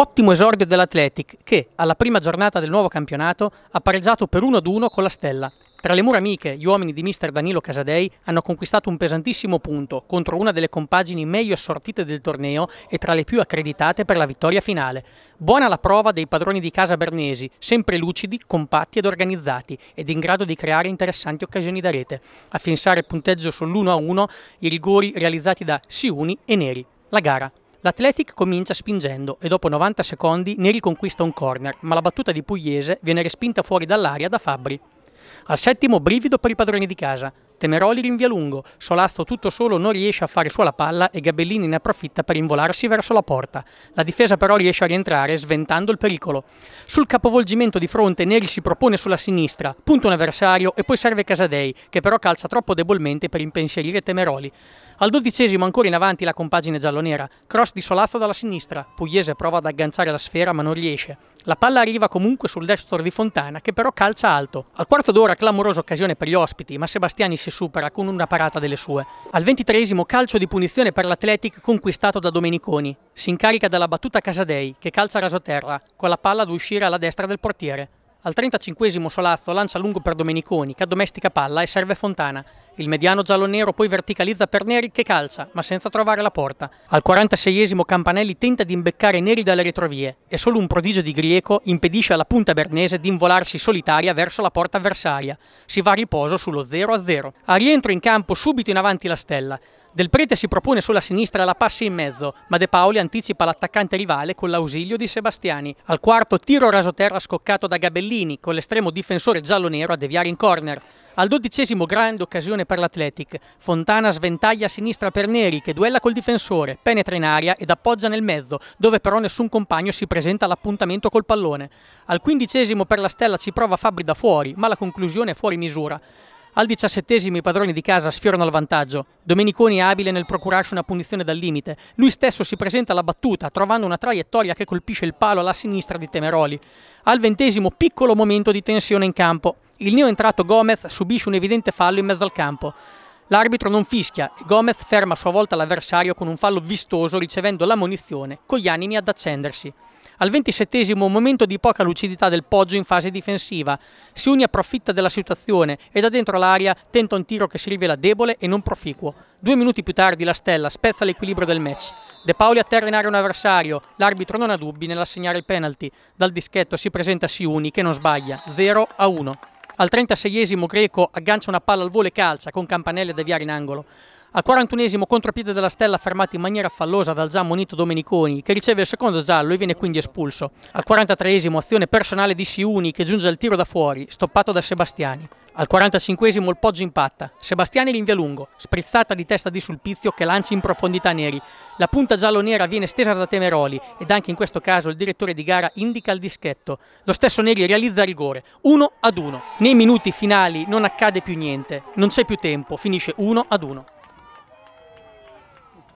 Ottimo esordio dell'Atletic che, alla prima giornata del nuovo campionato, ha pareggiato per 1-1 con la Stella. Tra le mura amiche, gli uomini di mister Danilo Casadei hanno conquistato un pesantissimo punto contro una delle compagini meglio assortite del torneo e tra le più accreditate per la vittoria finale. Buona la prova dei padroni di casa bernesi, sempre lucidi, compatti ed organizzati ed in grado di creare interessanti occasioni da rete. A finsare il punteggio sull'1-1 i rigori realizzati da Siuni e Neri. La gara L'Atletic comincia spingendo e dopo 90 secondi ne riconquista un corner, ma la battuta di Pugliese viene respinta fuori dall'aria da Fabri. Al settimo brivido per i padroni di casa, Temeroli rinvia lungo, Solazzo tutto solo non riesce a fare sua la palla e Gabellini ne approfitta per involarsi verso la porta. La difesa però riesce a rientrare sventando il pericolo. Sul capovolgimento di fronte Neri si propone sulla sinistra, punta un avversario e poi serve Casadei che però calza troppo debolmente per impensierire Temeroli. Al dodicesimo ancora in avanti la compagine giallonera, cross di Solazzo dalla sinistra, Pugliese prova ad agganciare la sfera ma non riesce. La palla arriva comunque sul destro di Fontana che però calza alto. Al quarto d'ora clamorosa occasione per gli ospiti ma Sebastiani si si supera con una parata delle sue. Al ventitreesimo calcio di punizione per l'Athletic conquistato da Domeniconi. Si incarica dalla battuta Casadei, che calcia raso a terra, con la palla ad uscire alla destra del portiere. Al 35 Solazzo lancia lungo per Domeniconi, che addomestica palla e serve Fontana. Il mediano giallo-nero poi verticalizza per Neri che calcia, ma senza trovare la porta. Al 46 Campanelli tenta di imbeccare Neri dalle retrovie e solo un prodigio di Grieco impedisce alla punta bernese di involarsi solitaria verso la porta avversaria. Si va a riposo sullo 0-0. A rientro in campo subito in avanti la stella. Del Prete si propone sulla sinistra la passa in mezzo, ma De Paoli anticipa l'attaccante rivale con l'ausilio di Sebastiani. Al quarto tiro rasoterra scoccato da Gabellini, con l'estremo difensore giallo-nero a deviare in corner. Al dodicesimo grande occasione per l'Atletic. Fontana sventaglia a sinistra per Neri che duella col difensore, penetra in aria ed appoggia nel mezzo, dove però nessun compagno si presenta all'appuntamento col pallone. Al quindicesimo per la Stella ci prova Fabri da fuori, ma la conclusione è fuori misura. Al diciassettesimo i padroni di casa sfiorano il vantaggio. Domeniconi è abile nel procurarsi una punizione dal limite. Lui stesso si presenta alla battuta, trovando una traiettoria che colpisce il palo alla sinistra di Temeroli. Al ventesimo piccolo momento di tensione in campo. Il neo entrato Gomez subisce un evidente fallo in mezzo al campo. L'arbitro non fischia e Gomez ferma a sua volta l'avversario con un fallo vistoso ricevendo la munizione, con gli animi ad accendersi. Al 27 momento di poca lucidità del Poggio in fase difensiva, Siuni approfitta della situazione e da dentro l'aria tenta un tiro che si rivela debole e non proficuo. Due minuti più tardi la Stella spezza l'equilibrio del match. De Paoli atterra in aria un avversario, l'arbitro non ha dubbi nell'assegnare il penalty. Dal dischetto si presenta Siuni che non sbaglia, 0 a 1. Al 36esimo Greco aggancia una palla al volo e calcia con campanelle da deviare in angolo. Al 41esimo contropiede della Stella fermato in maniera fallosa dal già ammonito Domeniconi che riceve il secondo giallo e viene quindi espulso. Al 43esimo azione personale di Siuni che giunge al tiro da fuori, stoppato da Sebastiani. Al 45esimo il Poggio impatta, Sebastiani rinvia lungo, sprizzata di testa di Sulpizio che lancia in profondità Neri. La punta giallo-nera viene stesa da Temeroli ed anche in questo caso il direttore di gara indica il dischetto. Lo stesso Neri realizza rigore, 1 ad 1. Nei minuti finali non accade più niente, non c'è più tempo, finisce 1 ad 1.